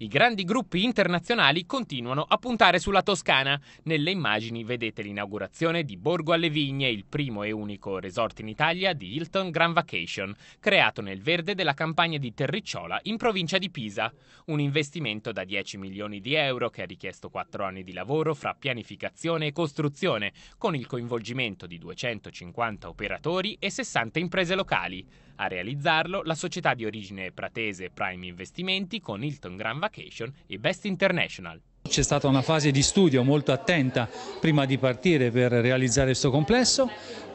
I grandi gruppi internazionali continuano a puntare sulla Toscana. Nelle immagini vedete l'inaugurazione di Borgo alle Vigne, il primo e unico resort in Italia di Hilton Grand Vacation, creato nel verde della campagna di Terricciola in provincia di Pisa. Un investimento da 10 milioni di euro che ha richiesto 4 anni di lavoro fra pianificazione e costruzione, con il coinvolgimento di 250 operatori e 60 imprese locali. A realizzarlo la società di origine pratese Prime Investimenti con Hilton Grand Vacation Vacation e Best International. C'è stata una fase di studio molto attenta prima di partire per realizzare questo complesso.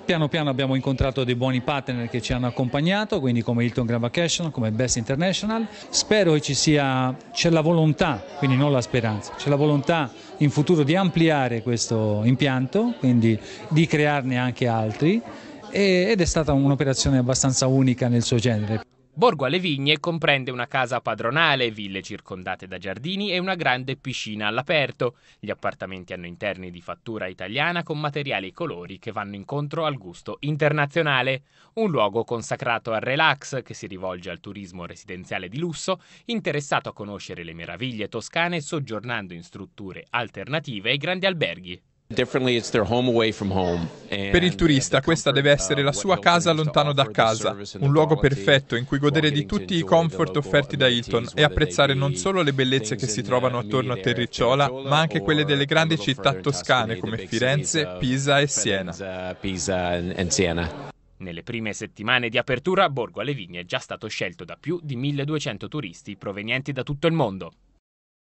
Piano piano abbiamo incontrato dei buoni partner che ci hanno accompagnato, quindi come Hilton Grand Vacation, come Best International. Spero che ci sia, c'è la volontà, quindi non la speranza, c'è la volontà in futuro di ampliare questo impianto, quindi di crearne anche altri ed è stata un'operazione abbastanza unica nel suo genere. Borgo alle Vigne comprende una casa padronale, ville circondate da giardini e una grande piscina all'aperto. Gli appartamenti hanno interni di fattura italiana con materiali e colori che vanno incontro al gusto internazionale. Un luogo consacrato al relax che si rivolge al turismo residenziale di lusso, interessato a conoscere le meraviglie toscane soggiornando in strutture alternative ai grandi alberghi. Per il turista questa deve essere uh, la sua casa lontano da casa, un luogo perfetto in cui godere di tutti i comfort offerti da Hilton e apprezzare non solo le bellezze che si trovano attorno a Terricciola, ma anche quelle delle grandi città toscane come Firenze, uh, Pisa e uh, Siena. Nelle prime settimane di apertura Borgo alle Vigne è già stato scelto da più di 1200 turisti provenienti da tutto il mondo.